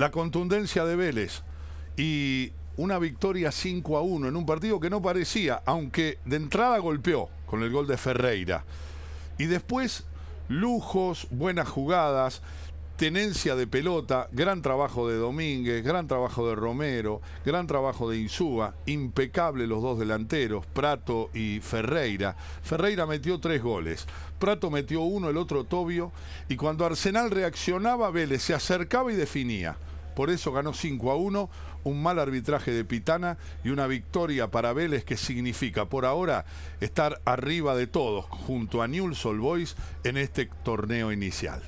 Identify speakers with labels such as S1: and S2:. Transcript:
S1: la contundencia de Vélez y una victoria 5 a 1 en un partido que no parecía, aunque de entrada golpeó con el gol de Ferreira. Y después, lujos, buenas jugadas, tenencia de pelota, gran trabajo de Domínguez, gran trabajo de Romero, gran trabajo de Insúa, impecable los dos delanteros, Prato y Ferreira. Ferreira metió tres goles, Prato metió uno, el otro Tobio, y cuando Arsenal reaccionaba, Vélez se acercaba y definía. Por eso ganó 5 a 1, un mal arbitraje de Pitana y una victoria para Vélez que significa por ahora estar arriba de todos junto a Newell's Old Boys en este torneo inicial.